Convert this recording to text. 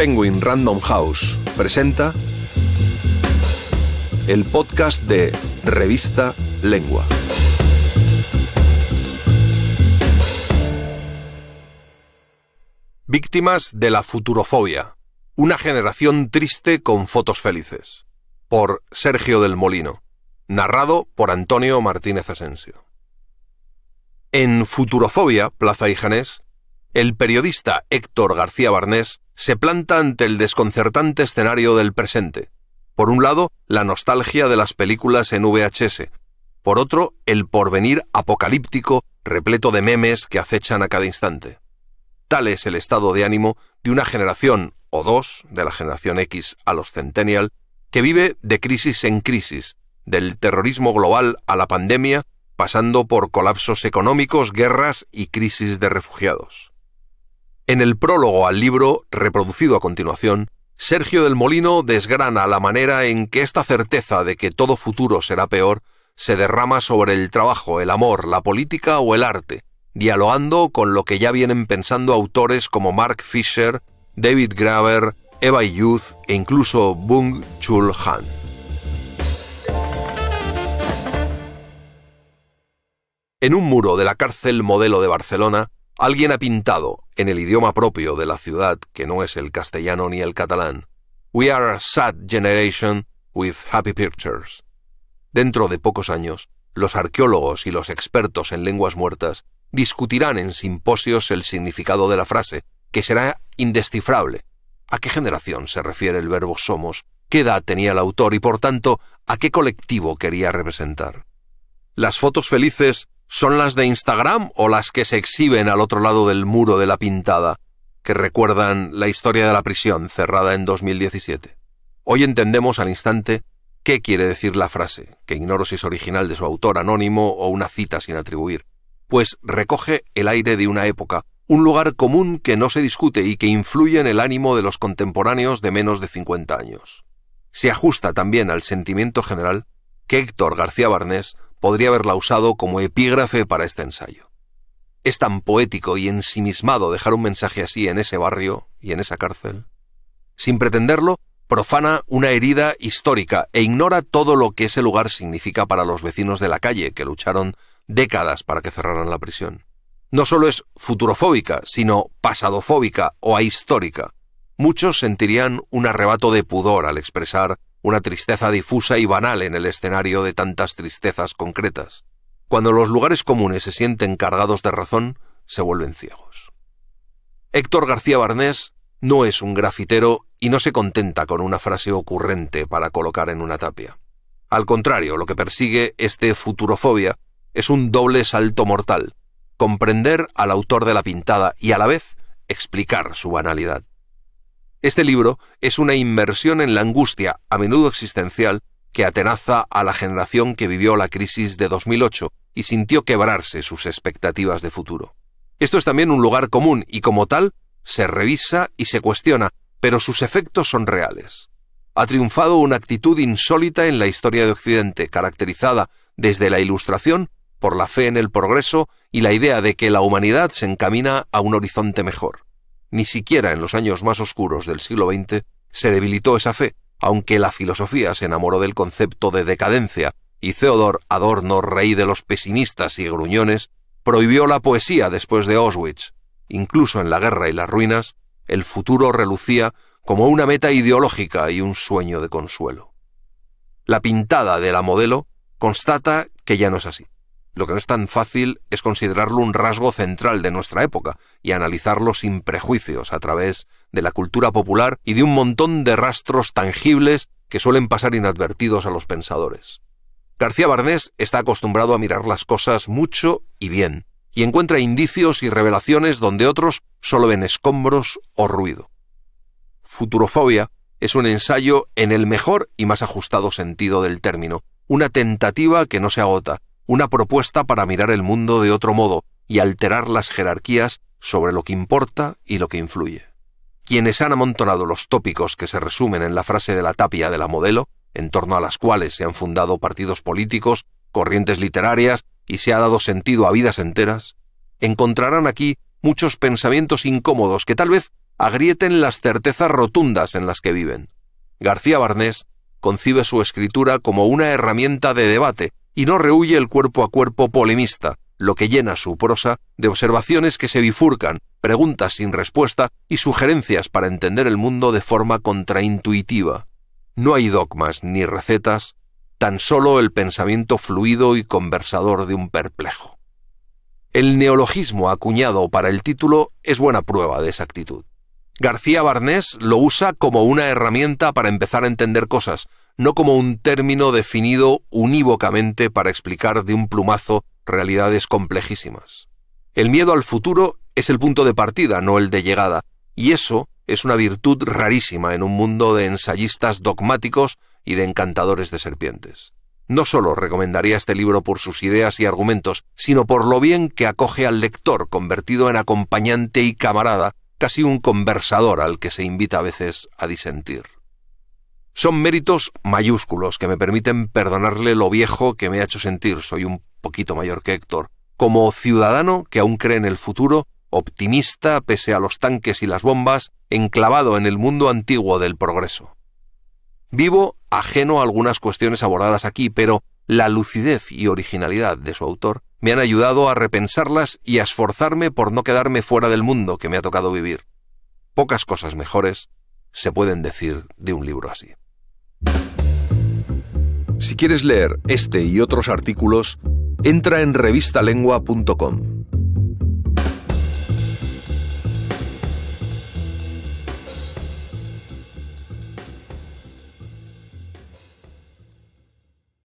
Penguin Random House presenta el podcast de Revista Lengua. Víctimas de la futurofobia. Una generación triste con fotos felices. Por Sergio del Molino. Narrado por Antonio Martínez Asensio. En Futurofobia, Plaza Ijanés el periodista Héctor García Barnés se planta ante el desconcertante escenario del presente. Por un lado, la nostalgia de las películas en VHS. Por otro, el porvenir apocalíptico repleto de memes que acechan a cada instante. Tal es el estado de ánimo de una generación o dos, de la generación X a los centennial, que vive de crisis en crisis, del terrorismo global a la pandemia, pasando por colapsos económicos, guerras y crisis de refugiados. En el prólogo al libro, reproducido a continuación, Sergio del Molino desgrana la manera en que esta certeza de que todo futuro será peor se derrama sobre el trabajo, el amor, la política o el arte, dialogando con lo que ya vienen pensando autores como Mark Fisher, David Graver, Eva Youth e incluso Bung Chul Han. En un muro de la cárcel modelo de Barcelona, alguien ha pintado, en el idioma propio de la ciudad, que no es el castellano ni el catalán, We are a sad generation with happy pictures. Dentro de pocos años, los arqueólogos y los expertos en lenguas muertas discutirán en simposios el significado de la frase, que será indescifrable. ¿A qué generación se refiere el verbo somos? ¿Qué edad tenía el autor y, por tanto, a qué colectivo quería representar? Las fotos felices son las de Instagram o las que se exhiben al otro lado del muro de la pintada, que recuerdan la historia de la prisión cerrada en 2017. Hoy entendemos al instante qué quiere decir la frase, que ignoro si es original de su autor anónimo o una cita sin atribuir, pues recoge el aire de una época, un lugar común que no se discute y que influye en el ánimo de los contemporáneos de menos de 50 años. Se ajusta también al sentimiento general que Héctor García Barnés podría haberla usado como epígrafe para este ensayo. Es tan poético y ensimismado dejar un mensaje así en ese barrio y en esa cárcel. Sin pretenderlo, profana una herida histórica e ignora todo lo que ese lugar significa para los vecinos de la calle que lucharon décadas para que cerraran la prisión. No solo es futurofóbica, sino pasadofóbica o ahistórica. Muchos sentirían un arrebato de pudor al expresar una tristeza difusa y banal en el escenario de tantas tristezas concretas. Cuando los lugares comunes se sienten cargados de razón, se vuelven ciegos. Héctor García Barnés no es un grafitero y no se contenta con una frase ocurrente para colocar en una tapia. Al contrario, lo que persigue este futurofobia es un doble salto mortal, comprender al autor de la pintada y a la vez explicar su banalidad. Este libro es una inmersión en la angustia, a menudo existencial, que atenaza a la generación que vivió la crisis de 2008 y sintió quebrarse sus expectativas de futuro. Esto es también un lugar común y como tal se revisa y se cuestiona, pero sus efectos son reales. Ha triunfado una actitud insólita en la historia de Occidente, caracterizada desde la Ilustración por la fe en el progreso y la idea de que la humanidad se encamina a un horizonte mejor. Ni siquiera en los años más oscuros del siglo XX se debilitó esa fe, aunque la filosofía se enamoró del concepto de decadencia y Theodor Adorno, rey de los pesimistas y gruñones, prohibió la poesía después de Auschwitz. Incluso en la guerra y las ruinas, el futuro relucía como una meta ideológica y un sueño de consuelo. La pintada de la modelo constata que ya no es así. Lo que no es tan fácil es considerarlo un rasgo central de nuestra época y analizarlo sin prejuicios a través de la cultura popular y de un montón de rastros tangibles que suelen pasar inadvertidos a los pensadores. García Barnés está acostumbrado a mirar las cosas mucho y bien, y encuentra indicios y revelaciones donde otros solo ven escombros o ruido. Futurofobia es un ensayo en el mejor y más ajustado sentido del término, una tentativa que no se agota, una propuesta para mirar el mundo de otro modo y alterar las jerarquías sobre lo que importa y lo que influye. Quienes han amontonado los tópicos que se resumen en la frase de la tapia de la modelo, en torno a las cuales se han fundado partidos políticos, corrientes literarias y se ha dado sentido a vidas enteras, encontrarán aquí muchos pensamientos incómodos que tal vez agrieten las certezas rotundas en las que viven. García Barnés concibe su escritura como una herramienta de debate y no rehuye el cuerpo a cuerpo polemista, lo que llena su prosa de observaciones que se bifurcan, preguntas sin respuesta y sugerencias para entender el mundo de forma contraintuitiva. No hay dogmas ni recetas, tan solo el pensamiento fluido y conversador de un perplejo. El neologismo acuñado para el título es buena prueba de esa actitud. García Barnés lo usa como una herramienta para empezar a entender cosas, no como un término definido unívocamente para explicar de un plumazo realidades complejísimas. El miedo al futuro es el punto de partida, no el de llegada, y eso es una virtud rarísima en un mundo de ensayistas dogmáticos y de encantadores de serpientes. No solo recomendaría este libro por sus ideas y argumentos, sino por lo bien que acoge al lector convertido en acompañante y camarada casi un conversador al que se invita a veces a disentir. Son méritos mayúsculos que me permiten perdonarle lo viejo que me ha hecho sentir, soy un poquito mayor que Héctor, como ciudadano que aún cree en el futuro, optimista pese a los tanques y las bombas, enclavado en el mundo antiguo del progreso. Vivo ajeno a algunas cuestiones abordadas aquí, pero la lucidez y originalidad de su autor me han ayudado a repensarlas y a esforzarme por no quedarme fuera del mundo que me ha tocado vivir. Pocas cosas mejores se pueden decir de un libro así. Si quieres leer este y otros artículos, entra en revistalengua.com.